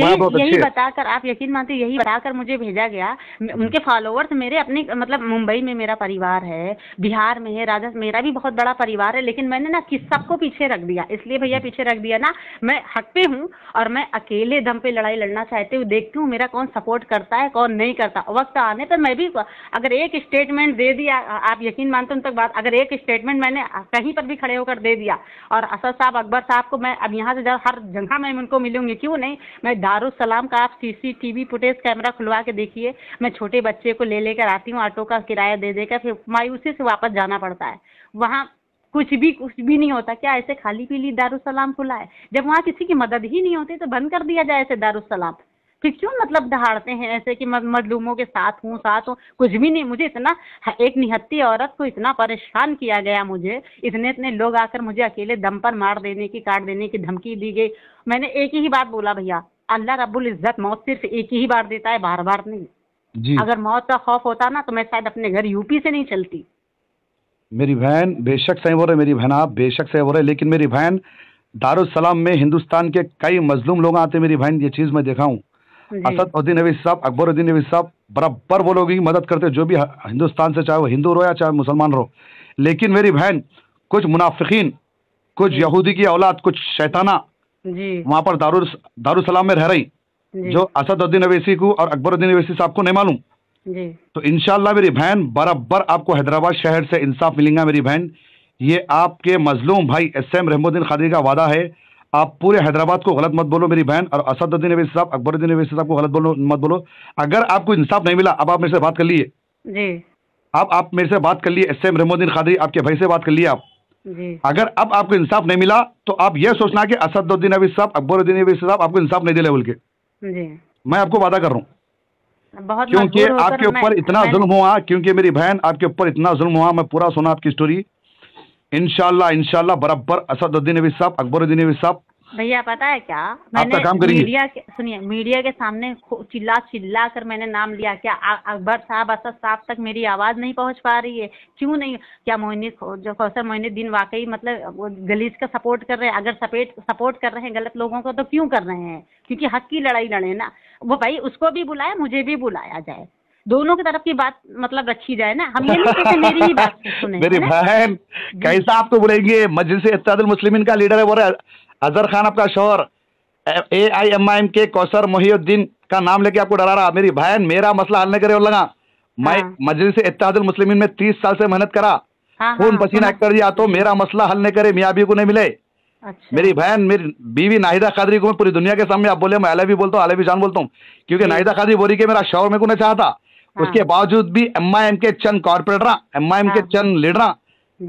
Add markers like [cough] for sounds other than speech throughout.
यही, यही बताकर आप यकीन मानते यही बताकर मुझे भेजा गया उनके फॉलोअर्स मेरे अपने मतलब मुंबई में मेरा परिवार है बिहार में है राजस्थान मेरा भी बहुत बड़ा परिवार है लेकिन मैंने ना किस सबको पीछे रख दिया इसलिए भैया पीछे रख दिया ना मैं हक पे हूँ और मैं अकेले दम पे लड़ाई लड़ना चाहती हूँ देखती हूँ मेरा कौन सपोर्ट करता है कौन नहीं करता वक्त आने पर मैं भी अगर एक स्टेटमेंट दे दिया आप यकीन मानते उन तक बात अगर एक स्टेटमेंट मैंने कहीं पर भी खड़े होकर दे दिया और असद साहब अकबर साहब को मैं अब यहाँ से जब हर जगह मैं उनको मिलूंगी क्यों नहीं मैं सलाम का आप सीसीटीवी फुटेज कैमरा खुलवा के देखिए मैं छोटे बच्चे को ले लेकर आती हूँ ऑटो का किराया दे देकर फिर मायूसी से वापस जाना पड़ता है वहाँ कुछ भी कुछ भी नहीं होता क्या ऐसे खाली पीली सलाम खुला है जब वहाँ किसी की मदद ही नहीं होती तो बंद कर दिया जाए ऐसे सलाम फिर क्यों मतलब दहाड़ते हैं ऐसे कि मजलूमों के साथ हूँ साथ हूँ कुछ भी नहीं मुझे इतना हाँ, एक निहत्ती औरत को इतना परेशान किया गया मुझे इतने इतने लोग आकर मुझे अकेले दम पर मार देने की काट देने की धमकी दी गई मैंने एक ही बात बोला भैया अल्लाह रब्बुल इज्जत मौत सिर्फ एक ही बार देता है बार बार नहीं जी अगर मौत का खौफ होता ना तो मैं शायद अपने घर यूपी से नहीं चलती मेरी बहन बेशक सही बोल रहे मेरी बहन आप बेशक सही बोल रहे लेकिन मेरी बहन दारुसलाम में हिंदुस्तान के कई मजलूम लोग आते मेरी बहन ये चीज़ मैं देखा हूँ असदुद्दीन नवीस साहब अकबरुद्दीन नवीस साहब बराबर वो लोग मदद करते जो भी हिंदुस्तान से चाहे वो हिंदू रहो या चाहे मुसलमान रहो लेकिन मेरी बहन कुछ मुनाफिकीन कुछ यहूदी की औलाद कुछ शैताना जी वहाँ पर दारू दारू सलाम में रह रही जो असदुद्दीन अवैसी को और अकबरुद्दीन अवैसी साहब को नहीं मालूम जी तो इनशाला मेरी बहन बराबर आपको हैदराबाद शहर से इंसाफ मिलेगा मेरी बहन ये आपके मजलूम भाई एस एम रहमुद्दीन खादी का वादा है आप पूरे हैदराबाद को गलत मत बोलो मेरी बहन और असदुद्दीन अवैसी साहब अकबरुद्दीन अवैसी साहब को गलत बोलो मत बोलो अगर आपको इंसाफ नहीं मिला अब आप मेरे से बात कर लिए अब आप आप मेरे से बात कर लिए एस एम रहमुद्दीन खादरी आपके भाई से बात कर लिए आप अगर अब आपको इंसाफ नहीं मिला तो आप यह सोचना कि असदुद्दीन अबी साहब अकबरुद्दीन अबी साहब आपको इंसाफ नहीं दिले बोल के मैं आपको वादा कर रहा हूँ क्योंकि आपके ऊपर इतना जुल्म हुआ क्योंकि मेरी बहन आपके ऊपर इतना जुल्म हुआ मैं पूरा सुना आपकी स्टोरी इनशाला इनशाला बराबर असदुद्दीन अभी साहब अकबरुद्दीन अबी साहब भैया पता है क्या मैंने काम मीडिया के सुनिए मीडिया के सामने चिल्ला चिल्ला कर मैंने नाम लिया क्या अकबर साहब असद साहब तक मेरी आवाज़ नहीं पहुंच पा रही है क्यों नहीं क्या मोहिनी जो कौशल दिन वाकई मतलब गलीस का सपोर्ट कर रहे हैं अगर सपेट सपोर्ट कर रहे हैं गलत लोगों को तो क्यों कर रहे हैं क्योंकि हक की लड़ाई लड़े ना वो भाई उसको भी बुलाए मुझे भी बुलाया जाए दोनों की तरफ की बात मतलब रखी जाए ना हम ये नहीं मेरी ही बात सुने [laughs] मेरी बहन कैसा आपको तो बोलेंगे मजलिस मुस्लिम का लीडर है बोल अजहर खान आपका शोहर ए आई एम आई एम के कौसर मोहिउद्दीन का नाम लेके आपको डरा रहा मेरी बहन मेरा मसला हल नहीं करे लगा मैं हाँ। मजलिस इत्तादुल मुस्लिमीन में तीस साल से मेहनत करा हाँ, खून हाँ, पसीना हाँ। कर दिया तो मेरा मसला हल नहीं करे मियाँ बी को नहीं मिले अच्छा। मेरी बहन मेरी बीवी नाहिदा खादरी को मैं पूरी दुनिया के सामने आप बोले मैं भी बोलता हूँ भी जान बोलता हूँ क्योंकि नाहिदा खादरी बोली के मेरा शौर मेरे को नहीं चाहता उसके बावजूद भी एम आई एम के चंद कॉर्पोरेटर एम आई एम के चंद लीडर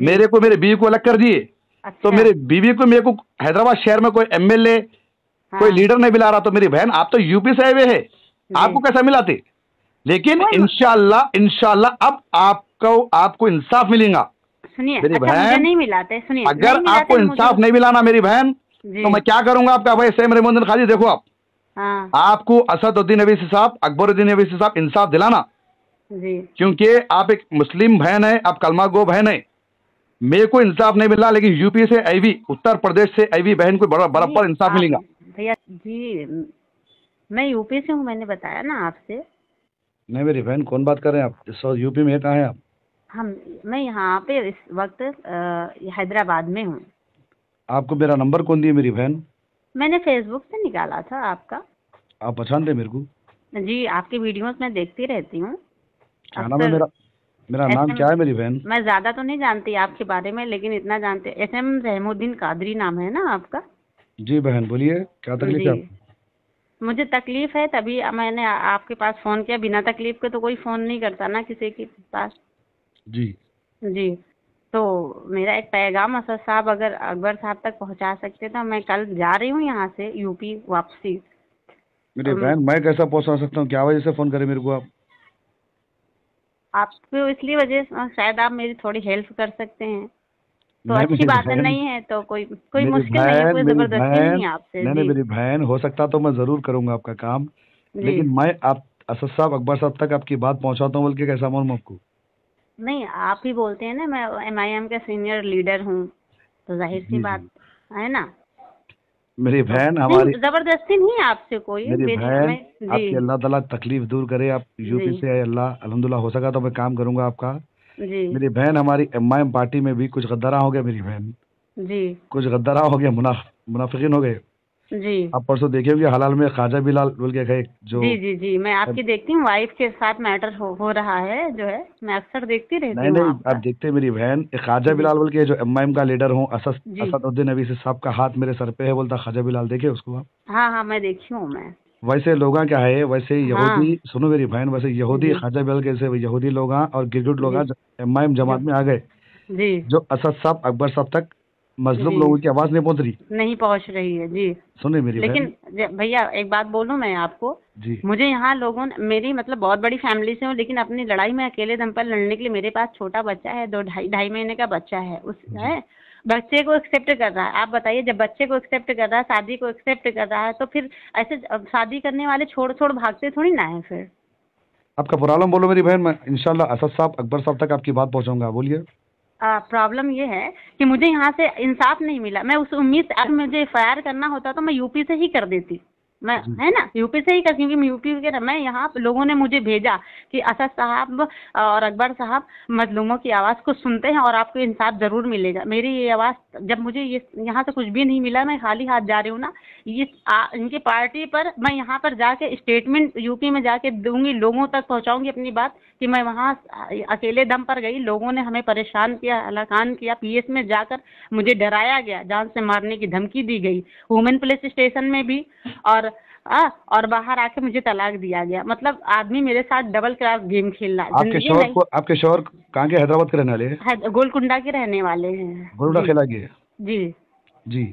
मेरे को मेरे बीवी को अलग कर दिए तो अच्छा। तो मेरी बीवी को मेरे को हैदराबाद शहर में कोई एमएलए हाँ। कोई लीडर नहीं मिला रहा तो मेरी बहन आप तो यूपी से आए हुए है आपको कैसा मिलाते लेकिन इनशाला इनशाला अब आपको आपको इंसाफ मिलेगा मेरी अच्छा, बहन नहीं मिलाते सुनिए अगर आपको इंसाफ नहीं मिलाना मेरी बहन तो मैं क्या करूंगा आपका भाई सैम रेमोदन खाली देखो आप हाँ। आपको असदुद्दीन अवीसी साहब अकबरुद्दीन अवीसी साहब इंसाफ दिलाना क्योंकि आप एक मुस्लिम बहन है आप कलमा गो बहन है मेरे को इंसाफ नहीं मिला लेकिन यूपी से आईवी उत्तर प्रदेश से आईवी बहन को बराबर इंसाफ मिलेगा भैया जी मैं यूपी से हूँ मैंने बताया ना आपसे नहीं मेरी बहन कौन बात कर रहे हैं आप इस वक्त यूपी में कहा है आप हम मैं यहाँ पे इस वक्त हैदराबाद में हूँ आपको मेरा नंबर कौन दिया मेरी बहन मैंने फेसबुक से निकाला था आपका आप पहचान रहे मेरे को जी आपकी वीडियोस मैं देखती रहती हूँ क्या नाम है मेरा मेरा नाम क्या है मेरी बहन मैं ज्यादा तो नहीं जानती आपके बारे में लेकिन इतना जानते एस एम जहमुद्दीन कादरी नाम है ना आपका जी बहन बोलिए क्या तकलीफ है मुझे तकलीफ है तभी मैंने आपके पास फ़ोन किया बिना तकलीफ के तो कोई फ़ोन नहीं करता ना किसी के पास जी जी तो मेरा एक पैगाम असद साहब अगर अकबर साहब तक पहुंचा सकते तो मैं कल जा रही हूँ यहाँ से यूपी वापसी मेरी बहन मैं कैसा पहुंचा सकता हूँ क्या वजह से फ़ोन करे मेरे को आप आपको इसलिए वजह शायद आप मेरी थोड़ी हेल्प कर सकते हैं तो अच्छी बात है नहीं है तो कोई कोई मुश्किल नहीं है कोई जबरदस्ती नहीं आपसे नहीं मेरी बहन हो सकता तो मैं जरूर करूंगा आपका काम लेकिन मैं आप असद साहब अकबर साहब तक आपकी बात पहुंचाता हूँ बल्कि कैसा मालूम आपको नहीं आप ही बोलते हैं ना मैं एम आई एम का सीनियर लीडर हूँ तो जाहिर सी बात है ना मेरी तो बहन हमारी जबरदस्ती नहीं आपसे कोई मेरी बहन आपकी अल्लाह ताला तकलीफ दूर करे आप यूपी से आए अल्लाह अलहमदुल्ला हो सका तो मैं काम करूंगा आपका जी मेरी बहन हमारी एम पार्टी में भी कुछ गद्दारा हो गया मेरी बहन जी कुछ गद्दारा हो गया मुनाफिकिन हो गए जी आप परसों देखे होंगे हाल में खाजा बिलाल बोल के गए जो जी जी जी मैं आपकी देखती हूँ वाइफ के साथ मैटर हो, हो रहा है जो है मैं अक्सर देखती रहती नहीं नहीं आप देखते मेरी बहन खाजा बिलाल बोल के जो एम आई एम का लीडर हूँ असदुद्दीन अभी साहब का हाथ मेरे सर पे है बोलता खाजा बिलाल देखे उसको आप हाँ हाँ मैं देखी हूँ मैं वैसे लोग क्या है वैसे हाँ। यहूदी हाँ। सुनो मेरी बहन वैसे यहूदी खाजा बिलाल के यहूदी लोग और गिरगुट लोग एम जमात में आ गए जो असद साहब अकबर साहब तक मजलूम लोगों की आवाज नहीं पहुंच रही नहीं पहुंच रही है जी सुने मेरी लेकिन भैया एक बात बोलूं मैं आपको जी मुझे यहाँ लोगों ने मेरी मतलब बहुत बड़ी फैमिली से हूँ लेकिन अपनी लड़ाई में अकेले दम पर लड़ने के लिए मेरे पास छोटा बच्चा है दो ढाई ढाई महीने का बच्चा है उस है बच्चे को एक्सेप्ट कर रहा है आप बताइए जब बच्चे को एक्सेप्ट कर रहा है शादी को एक्सेप्ट कर रहा है तो फिर ऐसे शादी करने वाले छोड़ छोड़ भागते थोड़ी ना है फिर आपका प्रॉब्लम बोलो मेरी बहन मैं इनशाला असद साहब अकबर साहब तक आपकी बात पहुंचाऊंगा बोलिए प्रॉब्लम ये है कि मुझे यहाँ से इंसाफ नहीं मिला मैं उस उम्मीद से अगर मुझे एफ आई आर करना होता तो मैं यू पी से ही कर देती मैं है ना यूपी से ही कर क्योंकि मैं यूपी के मैं यहाँ लोगों ने मुझे भेजा कि असद साहब और अकबर साहब मजलूमों की आवाज़ को सुनते हैं और आपको इंसाफ ज़रूर मिलेगा मेरी ये आवाज़ जब मुझे ये यहाँ से कुछ भी नहीं मिला मैं खाली हाथ जा रही हूँ ना ये आ, इनकी पार्टी पर मैं यहाँ पर जाके स्टेटमेंट यूपी में जाके दूंगी लोगों तक पहुँचाऊँगी अपनी बात कि मैं वहाँ अकेले दम पर गई लोगों ने हमें परेशान किया हलाकान किया पी में जाकर मुझे डराया गया जान से मारने की धमकी दी गई वुमेन पुलिस स्टेशन में भी और आ, हाँ, और बाहर आके मुझे तलाक दिया गया मतलब आदमी मेरे साथ डबल क्लास गेम खेल रहा आपके शोर को आपके शोर कहाँ के हैदराबाद के रहने वाले गोलकुंडा के रहने वाले हैं गोलकुंडा खेला गया जी जी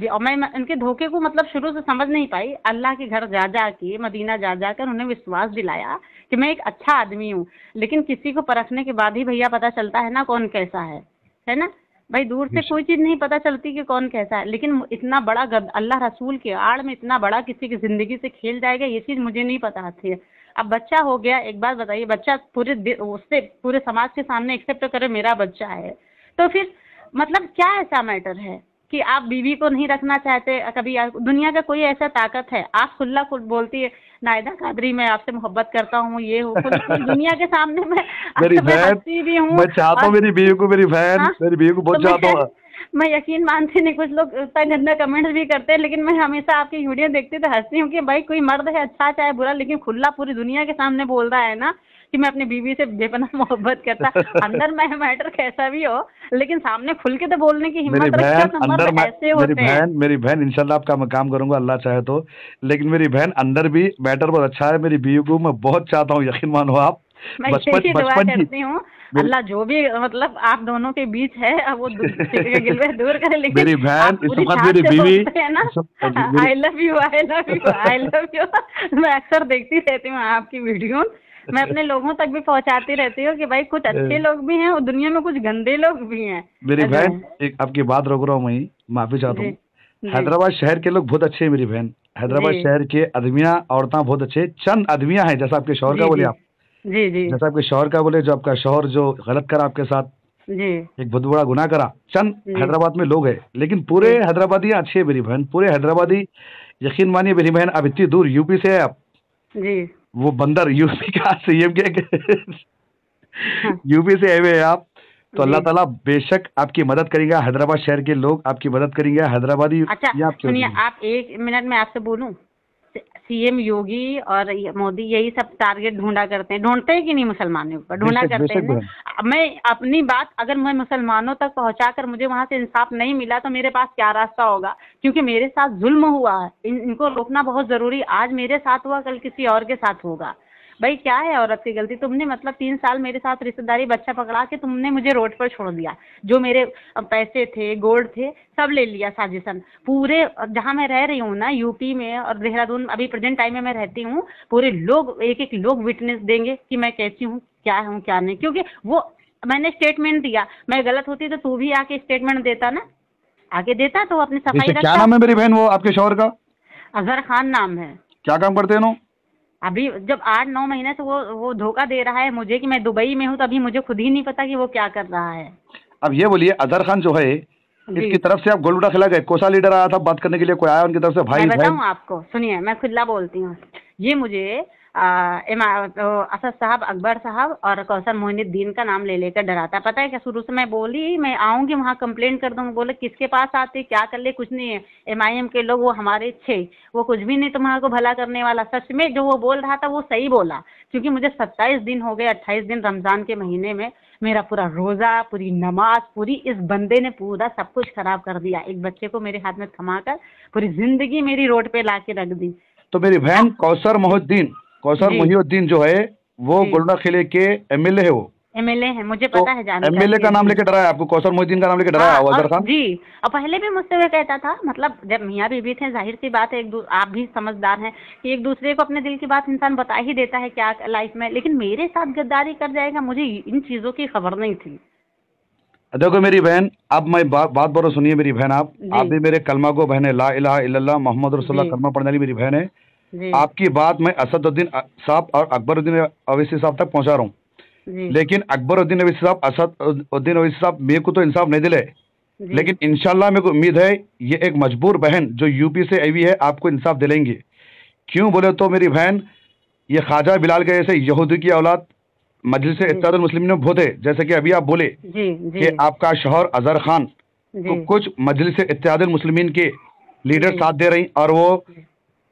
जी और मैं इनके धोखे को मतलब शुरू से समझ नहीं पाई अल्लाह के घर जा जा के मदीना जा जा कर उन्हें विश्वास दिलाया कि मैं एक अच्छा आदमी हूँ लेकिन किसी को परखने के बाद ही भैया पता चलता है ना कौन कैसा है है ना भाई दूर से कोई चीज़ नहीं पता चलती कि कौन कैसा है लेकिन इतना बड़ा गद अल्लाह रसूल के आड़ में इतना बड़ा किसी की ज़िंदगी से खेल जाएगा ये चीज़ मुझे नहीं पता थी अब बच्चा हो गया एक बार बताइए बच्चा पूरे उससे पूरे समाज के सामने एक्सेप्ट तो करे मेरा बच्चा है तो फिर मतलब क्या ऐसा मैटर है कि आप बीवी को नहीं रखना चाहते कभी दुनिया का कोई ऐसा ताकत है आप खुल्ला खुद बोलती है नायदा कादरी मैं आपसे मोहब्बत करता हूँ ये हूँ [laughs] दुनिया के सामने मैं मेरी बहन भी हूँ मैं चाहता हूँ मेरी बीवी को मेरी बहन हाँ, मेरी बीवी को बहुत तो चाहता हूँ [laughs] मैं यकीन मानती नहीं कुछ लोग गंदा कमेंट भी करते हैं लेकिन मैं हमेशा आपकी वीडियो देखती तो हंसती हूँ कि भाई कोई मर्द है अच्छा चाहे बुरा लेकिन खुला पूरी दुनिया के सामने बोल रहा है ना कि मैं अपनी बीवी से बेपना [laughs] मोहब्बत करता अंदर मैं मैटर कैसा भी हो लेकिन सामने खुल के तो बोलने की हिम्मत मेरी बहन अंदर मेरी बहन मेरी बहन इनशाला आपका मैं काम करूंगा अल्लाह चाहे तो लेकिन मेरी बहन अंदर भी मैटर बहुत अच्छा है मेरी बीवी को मैं बहुत चाहता हूँ यकीन मानो आप मैं करती हूँ अल्लाह जो भी मतलब आप दोनों के बीच है वो [laughs] दूर कर लेकिन मेरी बहन इस वक्त मेरी बीवी है ना I love you I love you I love you मैं अक्सर देखती रहती हूँ आपकी वीडियो मैं अपने लोगों तक भी पहुंचाती रहती हूँ कि भाई कुछ अच्छे लोग भी हैं और दुनिया में कुछ गंदे लोग भी हैं मेरी बहन एक आपकी बात रोक रहा हूँ मैं माफी चाहता हूँ हैदराबाद शहर के लोग बहुत अच्छे हैं मेरी बहन हैदराबाद शहर के आदमियाँ औरतें बहुत अच्छे चंद अदमिया है जैसा आपके शोहर का बोले आप जी जी जैसा आपके शोहर का बोले जो आपका शोहर जो गलत करा आपके साथ जी एक बहुत बड़ा गुना करा चंद हैदराबाद में लोग है लेकिन पूरे हैदराबादी अच्छे है मेरी बहन पूरे हैदराबादी यकीन मानिए मेरी बहन अब इतनी दूर यूपी से है आप जी वो बंदर यूपी का [laughs] सीएम के हाँ। यूपी से आए हुए हैं आप तो अल्लाह ताला बेशक आपकी मदद करेगा हैदराबाद शहर के लोग आपकी मदद करेंगे हैदराबादी अच्छा आप एक मिनट में आपसे बोलूं सीएम योगी और मोदी यही सब टारगेट ढूंढा करते हैं ढूंढते हैं कि नहीं मुसलमानों पर ढूंढा करते हैं मैं अपनी बात अगर मैं मुसलमानों तक पहुंचा कर मुझे वहां से इंसाफ नहीं मिला तो मेरे पास क्या रास्ता होगा क्योंकि मेरे साथ जुल्म हुआ है इन, इनको रोकना बहुत जरूरी आज मेरे साथ हुआ कल किसी और के साथ होगा भाई क्या है औरत की गलती तुमने मतलब तीन साल मेरे साथ रिश्तेदारी बच्चा पकड़ा के तुमने मुझे रोड पर छोड़ दिया जो मेरे पैसे थे गोल्ड थे सब ले लिया साजिशन पूरे जहाँ मैं रह रही हूँ ना यूपी में और देहरादून अभी प्रेजेंट टाइम में मैं रहती हूँ पूरे लोग एक एक लोग विटनेस देंगे कि मैं कैसी हूँ क्या हूँ क्या नहीं क्योंकि वो मैंने स्टेटमेंट दिया मैं गलत होती तो तू भी आके स्टेटमेंट देता ना आगे देता तो अपनी सफाई क्या नाम है मेरी बहन वो आपके शोहर का अजहर खान नाम है क्या काम करते हैं अभी जब आठ नौ महीने से वो वो धोखा दे रहा है मुझे कि मैं दुबई में हूँ तो अभी मुझे खुद ही नहीं पता कि वो क्या कर रहा है अब ये बोलिए अजहर खान जो है इसकी तरफ से आप गोलूटा खिला गए कोसा लीडर आया था बात करने के लिए कोई आया उनकी तरफ से भाई मैं बताऊँ आपको सुनिए मैं खुला बोलती हूँ ये मुझे तो असद साहब अकबर साहब और कौसर मोहिनुद्दीन का नाम ले लेकर डराता पता है क्या शुरू से मैं बोली मैं आऊँगी वहाँ कंप्लेन कर दूंगा बोले किसके पास आते क्या कर ले कुछ नहीं है एम आई एम के लोग वो हमारे छे वो कुछ भी नहीं तुम्हारा को भला करने वाला सच में जो वो बोल रहा था वो सही बोला क्योंकि मुझे सत्ताईस दिन हो गए अट्ठाईस दिन रमज़ान के महीने में मेरा पूरा रोज़ा पूरी नमाज पूरी इस बंदे ने पूरा सब कुछ ख़राब कर दिया एक बच्चे को मेरे हाथ में थमा कर पूरी ज़िंदगी मेरी रोड पे ला रख दी तो मेरी बहन कौसर मोहद्दीन कौशल मुहिउद्दीन जो है वो गोलडा किले के ए है वो एमएलए है मुझे तो पता है जाने एमएलए का नाम लेके डराया आपको कौशल मोहिद्दीन का नाम लेके डराया अजहर खान जी और पहले भी मुझसे वे कहता था मतलब जब मियाँ बीबी थे जाहिर सी बात है एक आप भी समझदार हैं कि एक दूसरे को अपने दिल की बात इंसान बता ही देता है क्या लाइफ में लेकिन मेरे साथ गद्दारी कर जाएगा मुझे इन चीज़ों की खबर नहीं थी देखो मेरी बहन अब मैं बा, बात बोलो सुनिए मेरी बहन आप आप भी मेरे कलमा को बहन है ला इला मोहम्मद रसोल्ला कलमा पढ़ने वाली मेरी बहन है आपकी बात मैं असदुद्दीन साहब और अकबरुद्दीन अवैसी साहब तक पहुंचा रहा हूं लेकिन अकबरुद्दीन अवैसी साहब असदुद्दीन अवैसी साहब मेरे को तो इंसाफ नहीं दिले लेकिन इनशाला मेरे को उम्मीद है ये एक मजबूर बहन जो यूपी से आई हुई है आपको इंसाफ दिलेंगी क्यों बोले तो मेरी बहन ये ख्वाजा बिलाल के जैसे यहूदी की औलाद मजलिस इत्तादुलमसलिम ने भोते जैसे कि अभी आप बोले कि आपका शोहर अजहर खान को कुछ मजलिस इत्यादिन मुस्लिम के लीडर साथ दे रही और वो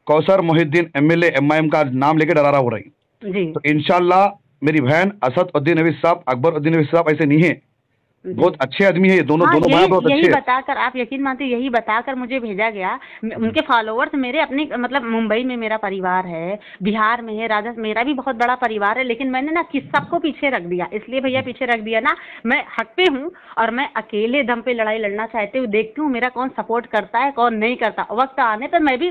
कौसर मोहिद्दीन एमएलए एमआईएम का नाम लेके डरारा हो रही तो इनशाला मेरी बहन असद उद्दीन नवीस साहब अकबर उद्दीन अबी साहब ऐसे नहीं है हम्म। बहुत अच्छे आदमी है ये दोनों हाँ, दोनों यही, बहुत यही अच्छे बताकर आप यकीन मानते यही बताकर मुझे भेजा गया हम्म। उनके फॉलोअर्स मेरे अपने मतलब मुंबई में मेरा परिवार है बिहार में है राजस्थान मेरा भी बहुत बड़ा परिवार है लेकिन मैंने ना किस सबको पीछे रख दिया इसलिए भैया पीछे रख दिया ना मैं हक पे हूँ और मैं अकेले दम पे लड़ाई लड़ना चाहती हूँ देखती हूँ मेरा कौन सपोर्ट करता है कौन नहीं करता वक्त आने पर मैं भी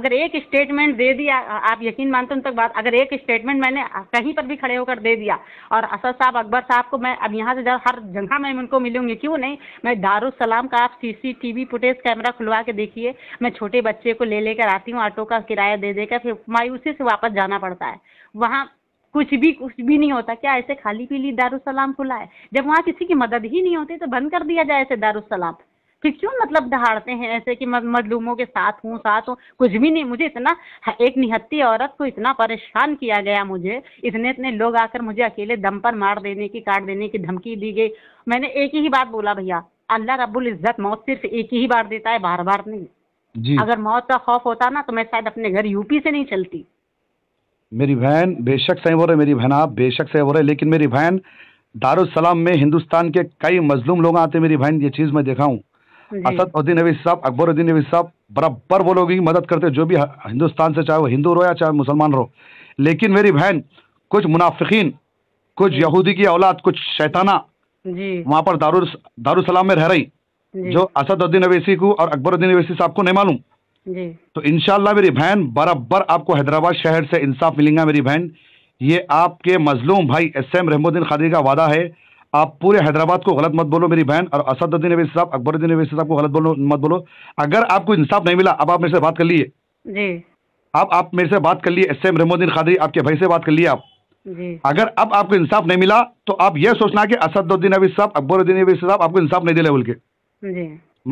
अगर एक स्टेटमेंट दे दिया आप यकीन मानते उन तक बात अगर एक स्टेटमेंट मैंने कहीं पर भी खड़े होकर दे दिया और असद साहब अकबर साहब को मैं अब यहाँ से हर जगह मैं टाइम उनको मिलूंगी क्यों नहीं मैं दारू सलाम का आप सीसीटीवी फुटेज कैमरा खुलवा के देखिए मैं छोटे बच्चे को ले लेकर आती हूँ ऑटो का किराया दे देकर फिर मायूसी से वापस जाना पड़ता है वहाँ कुछ भी कुछ भी नहीं होता क्या ऐसे खाली पीली दारुसलाम खुला है जब वहाँ किसी की मदद ही नहीं होती तो बंद कर दिया जाए ऐसे दारुसलाम कि क्यों मतलब दहाड़ते हैं ऐसे कि मजलूमों के साथ हूँ साथ हूँ कुछ भी नहीं मुझे इतना एक निहत्ती औरत को इतना परेशान किया गया मुझे इतने इतने लोग आकर मुझे अकेले दम पर मार देने की काट देने की धमकी दी गई मैंने एक ही बात बोला भैया अल्लाह रब्बुल इज्जत मौत सिर्फ एक ही बार देता है बार बार नहीं जी अगर मौत का खौफ होता ना तो मैं शायद अपने घर यूपी से नहीं चलती मेरी बहन बेशक सही बोल रहे मेरी बहन आप बेशक सही बोल रहे लेकिन मेरी बहन दारुसलाम में हिंदुस्तान के कई मजलूम लोग आते मेरी बहन ये चीज़ मैं देखा हूँ असद उद्दीन अवी साहब अकबर उद्दीन नवी साहब बराबर वो लोगों की मदद करते जो भी हिंदुस्तान से चाहे वो हिंदू रहो या चाहे मुसलमान रहो लेकिन मेरी बहन कुछ मुनाफिकीन कुछ यहूदी की औलाद कुछ शैताना वहाँ पर दारू सलाम में रह रही जो असदुद्दीन अवैसी को और अकबरुद्दीन अवैसी साहब को नहीं मालूम तो इनशाला मेरी बहन बराबर आपको हैदराबाद शहर से इंसाफ मिलेगा मेरी बहन ये आपके मजलूम भाई एस एम रहमुद्दीन खादी का वादा है आप पूरे हैदराबाद को गलत मत बोलो मेरी बहन और असदुद्दीन अवैसी साहब अकबरुद्दीन अवैसी साहब को गलत बोलो मत बोलो अगर आपको इंसाफ नहीं मिला अब आप मेरे से बात कर लिए जी आप आप मेरे से बात कर लिए एस एम रहमुद्दीन खादरी आपके भाई से बात कर लिए आप जी अगर अब आपको इंसाफ नहीं मिला तो आप यह सोचना कि असदुद्दीन अवी साहब अकबरुद्दीन अवी साहब आपको इंसाफ नहीं दिला बोल के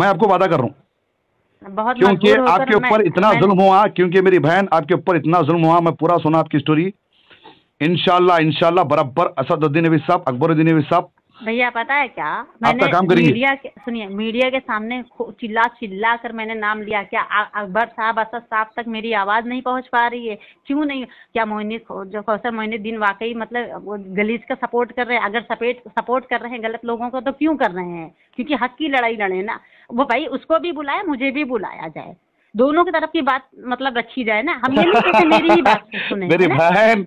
मैं आपको वादा कर रहा हूँ क्योंकि आपके ऊपर इतना जुल्म हुआ क्योंकि मेरी बहन आपके ऊपर इतना जुल्म हुआ मैं पूरा सुना आपकी स्टोरी इनशाला इनशाला बराबर असदुद्दीन अभी साहब अकबरुद्दीन अभी साहब भैया पता है क्या मैंने काम करेंगे मीडिया के सुनिए मीडिया के सामने चिल्ला चिल्ला कर मैंने नाम लिया क्या अकबर साहब असद साहब तक मेरी आवाज़ नहीं पहुंच पा रही है क्यों नहीं क्या मोहिनी जो कौशल दिन वाकई मतलब गलीज का सपोर्ट कर रहे हैं अगर सपेट सपोर्ट कर रहे हैं गलत लोगों को तो क्यों कर रहे हैं क्योंकि हक की लड़ाई लड़े ना वो भाई उसको भी बुलाए मुझे भी बुलाया जाए दोनों की तरफ की बात मतलब रखी जाए ना हम ये नहीं कहते मेरी ही बात [laughs] सुने मेरी बहन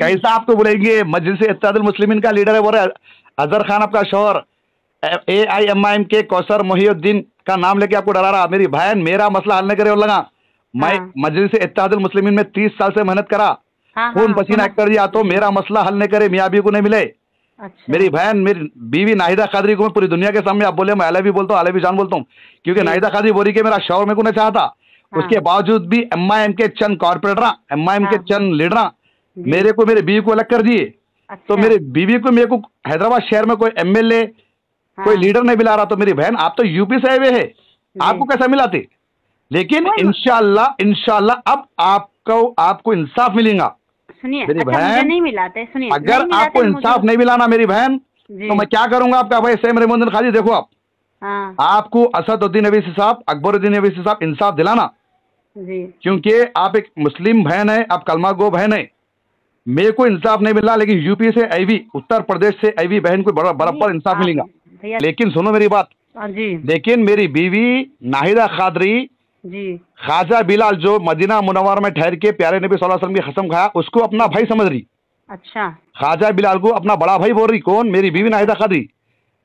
कैसा आपको बोलेंगे मजलिस इतिहादुल मुस्लिमिन का लीडर है वो अजहर खान आपका शोहर ए आई एम आई एम के कौसर मोहिउद्दीन का नाम लेके आपको डरा रहा मेरी बहन मेरा मसला हल नहीं करे लगा मैं हाँ। मजलिस इतिहादुल मुस्लिम में तीस साल से मेहनत करा हाँ, हाँ, खून पसीना कर दिया तो मेरा मसला हल नहीं करे मियाँ बीवी को नहीं मिले अच्छा। मेरी बहन मेरी बीवी नाहिदा खादरी को मैं पूरी दुनिया के सामने आप बोले मैं अलग भी बोलता हूँ अलग भी जान बोलता हूँ क्योंकि नाहिदा खादरी बोली के मेरा शौर मेरे को नहीं चाहता हाँ। उसके बावजूद भी एम आई एम के चंद कॉर्पोरेटर एम आई एम के हाँ। चंद लीडर मेरे को मेरे बीवी को अलग कर दिए तो अच्छा। तो मेरे बीवी को मेरे को हैदराबाद शहर में कोई एमएलए हाँ। कोई लीडर नहीं मिला रहा तो मेरी बहन आप तो यूपी से आए हुए है आपको कैसा मिलाते लेकिन इनशाला इनशाला अब आपको आपको इंसाफ मिलेगा मेरी अच्छा, बहन नहीं मिलाते सुनिए अगर आपको इंसाफ नहीं मिलाना मेरी बहन तो मैं क्या करूंगा आपका भाई सैम रेमोदन खाजी देखो आप हाँ। आपको असदुद्दीन अवीसी साहब अकबरुद्दीन अवीसी साहब इंसाफ दिलाना क्योंकि आप एक मुस्लिम बहन है आप कलमा गो बहन है मेरे को इंसाफ नहीं मिला लेकिन यूपी से आईवी उत्तर प्रदेश से आईवी बहन को बराबर इंसाफ हाँ, मिलेगा लेकिन सुनो मेरी बात हाँ जी लेकिन मेरी बीवी नाहिदा खादरी खाजा बिलाल जो मदीना मुनवर में ठहर के प्यारे नबी वसल्लम की कसम खाया उसको अपना भाई समझ रही अच्छा खाजा बिलाल को अपना बड़ा भाई बोल रही कौन मेरी बीवी नाहिदा खादरी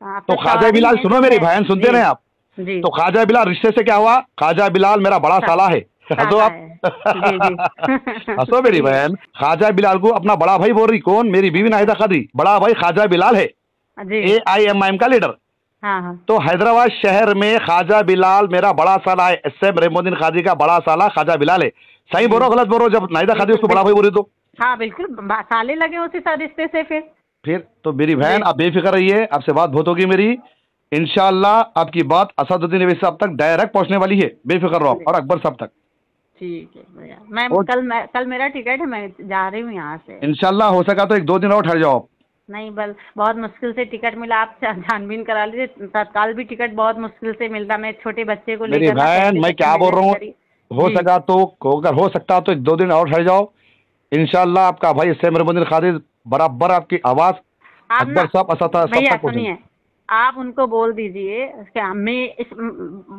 हाँ, तो खाजा बिलाल सुनो मेरी बहन सुनते रहे आप तो खाजा बिलाल रिश्ते से क्या हुआ खाजा बिलाल मेरा बड़ा अच्छा। साला है हाँ, हंसो आप हाँ, [laughs] हंसो मेरी बहन खाजा बिलाल को अपना बड़ा भाई बोल रही कौन मेरी बीवी नाहिदा खादी बड़ा भाई खाजा बिलाल है A I M I M का लीडर हाँ, तो हैदराबाद शहर में खाजा बिलाल मेरा बड़ा साला है एस एम रेमोदीन खादी का बड़ा साला खाजा बिलाल है सही बोलो गलत बोलो जब नाहिदा खादी उसको बड़ा भाई रही तो हाँ बिल्कुल साले लगे उसी रिश्ते से फिर फिर तो मेरी बहन आप बेफिक्र रहिए आपसे बात बहुत होगी मेरी इनशाला आपकी बात असदुद्दीन अवैसी साहब तक डायरेक्ट पहुंचने वाली है बेफिक्र रहो और अकबर साहब तक ठीक है भैया मैं और... कल मैं कल मेरा टिकट है मैं जा रही हूँ यहाँ से इनशाला हो सका तो एक दो दिन और ठहर जाओ नहीं बल बहुत मुश्किल से टिकट मिला आप छानबीन करा लीजिए तत्काल भी टिकट बहुत मुश्किल से मिलता मैं छोटे बच्चे को लेकर मैं क्या बोल रहा हूँ हो सका तो अगर हो सकता तो एक दो दिन और ठहर जाओ इनशाला आपका भाई सैमर मंदिर खादिर बराबर आपकी आवाज़ अकबर साहब असा सुनिए आप उनको बोल दीजिए क्या मैं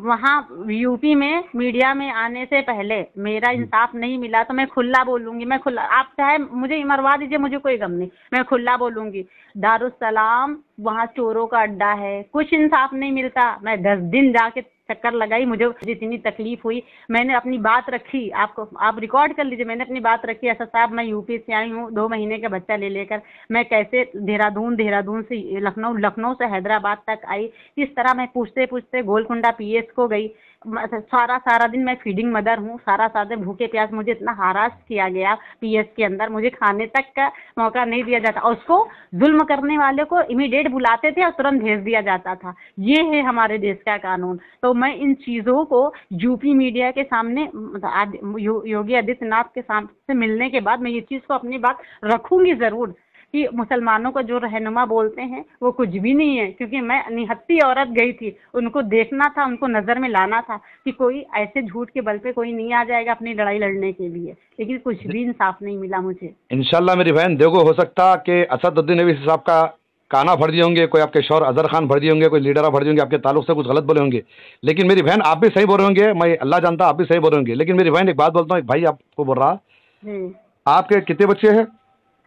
वहाँ यूपी में मीडिया में आने से पहले मेरा हम्म। इंसाफ नहीं मिला तो मैं खुला बोलूंगी मैं खुला आप चाहे मुझे मरवा दीजिए मुझे कोई गम नहीं मैं खुला बोलूंगी दारुसलाम वहाँ चोरों का अड्डा है कुछ इंसाफ नहीं मिलता मैं दस दिन जाके चक्कर लगाई मुझे जितनी तकलीफ हुई मैंने अपनी बात रखी आपको आप रिकॉर्ड कर लीजिए मैंने अपनी बात रखी ऐसा साहब मैं यूपी से आई हूँ दो महीने का बच्चा ले लेकर मैं कैसे देहरादून देहरादून से लखनऊ लखनऊ से हैदराबाद तक आई किस तरह मैं पूछते पूछते गोलकुंडा पी को गई सारा सारा दिन मैं फीडिंग मदर हूँ सारा सारा दिन भूखे प्यास मुझे इतना हरास किया गया पीएस के अंदर मुझे खाने तक का मौका नहीं दिया जाता और उसको जुल्म करने वाले को इमीडिएट बुलाते थे और तुरंत भेज दिया जाता था ये है हमारे देश का कानून तो मैं इन चीज़ों को यूपी मीडिया के सामने मतलब यो, योगी आदित्यनाथ के सामने से मिलने के बाद मैं ये चीज़ को अपनी बात रखूंगी ज़रूर कि मुसलमानों को जो रहनुमा बोलते हैं वो कुछ भी नहीं है क्योंकि मैं निहत्ती औरत गई थी उनको देखना था उनको नज़र में लाना था कि कोई ऐसे झूठ के बल पे कोई नहीं आ जाएगा अपनी लड़ाई लड़ने के लिए लेकिन कुछ भी इंसाफ नहीं मिला मुझे इनशाला मेरी बहन देखो हो सकता कि असदुद्दीन अबी साहब का काना भर दिए होंगे कोई आपके शोर अजहर खान भर दिए होंगे कोई लीडर भर दिए होंगे आपके तालुक से कुछ गलत बोले होंगे लेकिन मेरी बहन आप भी सही बोल रहे होंगे मैं अल्लाह जानता आप भी सही बोल रहे होंगे लेकिन मेरी बहन एक बात बोलता हूँ एक भाई आपको बोल रहा हम्म। आपके कितने बच्चे हैं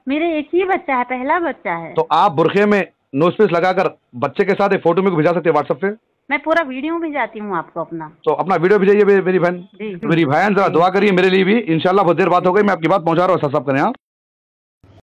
मेरे एक ही बच्चा है पहला बच्चा है तो आप बुरखे में नोट पीस लगाकर बच्चे के साथ एक फोटो में भेजा भिजा सकते हैं व्हाट्सएप पे मैं पूरा वीडियो भेजाती हूँ आपको अपना तो अपना वीडियो भेजाइए मेरी बहन मेरी बहन जरा दुआ करिए मेरे लिए भी इनशाला बहुत देर बात हो गई मैं आपकी बात पहुंचा रहा हूँ सब करें हाँ?